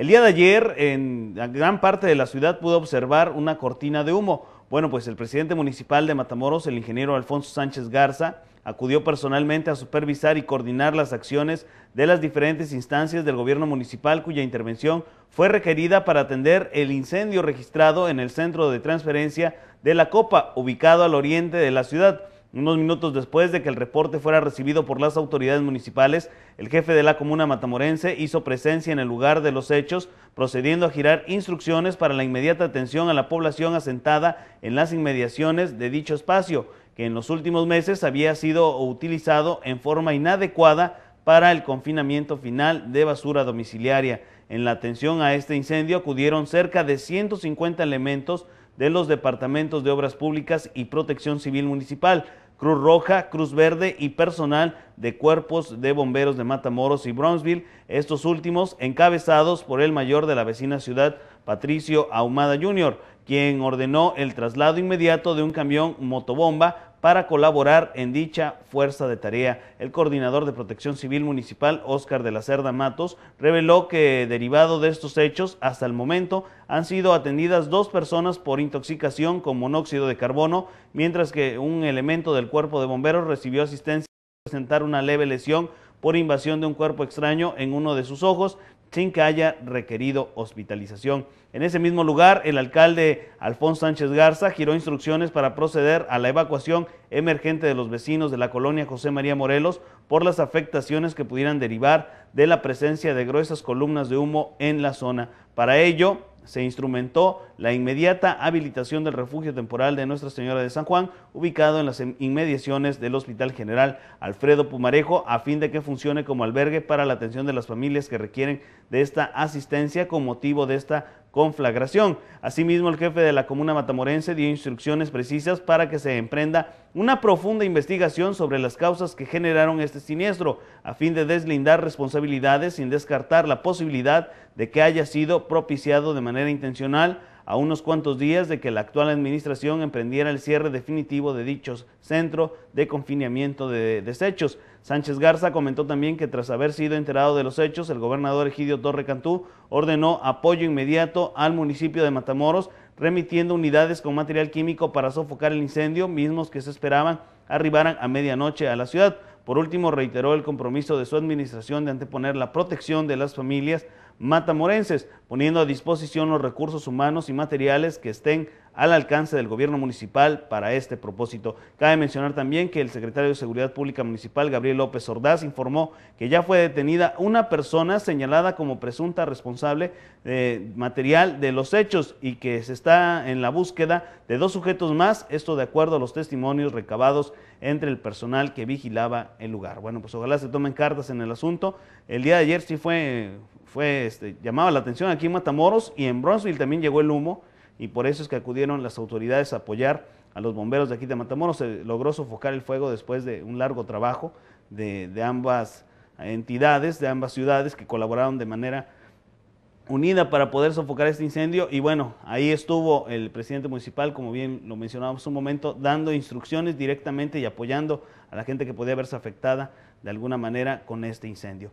El día de ayer en gran parte de la ciudad pudo observar una cortina de humo. Bueno, pues el presidente municipal de Matamoros, el ingeniero Alfonso Sánchez Garza, acudió personalmente a supervisar y coordinar las acciones de las diferentes instancias del gobierno municipal cuya intervención fue requerida para atender el incendio registrado en el centro de transferencia de la Copa, ubicado al oriente de la ciudad. Unos minutos después de que el reporte fuera recibido por las autoridades municipales, el jefe de la comuna matamorense hizo presencia en el lugar de los hechos, procediendo a girar instrucciones para la inmediata atención a la población asentada en las inmediaciones de dicho espacio, que en los últimos meses había sido utilizado en forma inadecuada para el confinamiento final de basura domiciliaria. En la atención a este incendio acudieron cerca de 150 elementos de los departamentos de Obras Públicas y Protección Civil Municipal, Cruz Roja, Cruz Verde y personal de cuerpos de bomberos de Matamoros y Brownsville, estos últimos encabezados por el mayor de la vecina ciudad, Patricio Ahumada Jr., quien ordenó el traslado inmediato de un camión motobomba para colaborar en dicha fuerza de tarea. El coordinador de Protección Civil Municipal, Óscar de la Cerda Matos, reveló que derivado de estos hechos, hasta el momento han sido atendidas dos personas por intoxicación con monóxido de carbono, mientras que un elemento del cuerpo de bomberos recibió asistencia para presentar una leve lesión por invasión de un cuerpo extraño en uno de sus ojos, sin que haya requerido hospitalización. En ese mismo lugar, el alcalde Alfonso Sánchez Garza giró instrucciones para proceder a la evacuación emergente de los vecinos de la colonia José María Morelos por las afectaciones que pudieran derivar de la presencia de gruesas columnas de humo en la zona. Para ello, se instrumentó la inmediata habilitación del refugio temporal de Nuestra Señora de San Juan, ubicado en las inmediaciones del Hospital General Alfredo Pumarejo, a fin de que funcione como albergue para la atención de las familias que requieren de esta asistencia con motivo de esta conflagración. Asimismo, el jefe de la comuna matamorense dio instrucciones precisas para que se emprenda una profunda investigación sobre las causas que generaron este siniestro, a fin de deslindar responsabilidades sin descartar la posibilidad de que haya sido propiciado de manera intencional a unos cuantos días de que la actual administración emprendiera el cierre definitivo de dichos centro de confinamiento de desechos. Sánchez Garza comentó también que tras haber sido enterado de los hechos, el gobernador Egidio Torre Cantú ordenó apoyo inmediato al municipio de Matamoros, remitiendo unidades con material químico para sofocar el incendio, mismos que se esperaban arribaran a medianoche a la ciudad. Por último, reiteró el compromiso de su administración de anteponer la protección de las familias matamorenses, poniendo a disposición los recursos humanos y materiales que estén al alcance del gobierno municipal para este propósito. Cabe mencionar también que el secretario de Seguridad Pública Municipal, Gabriel López Ordaz, informó que ya fue detenida una persona señalada como presunta responsable de material de los hechos y que se está en la búsqueda de dos sujetos más, esto de acuerdo a los testimonios recabados entre el personal que vigilaba el lugar. Bueno, pues ojalá se tomen cartas en el asunto. El día de ayer sí fue, fue este, llamaba la atención aquí en Matamoros y en Bronzeville también llegó el humo y por eso es que acudieron las autoridades a apoyar a los bomberos de aquí de Matamoros. Se logró sofocar el fuego después de un largo trabajo de, ambas entidades, de ambas ciudades que colaboraron de manera unida para poder sofocar este incendio y bueno, ahí estuvo el presidente municipal, como bien lo mencionábamos un momento, dando instrucciones directamente y apoyando a la gente que podía verse afectada de alguna manera con este incendio.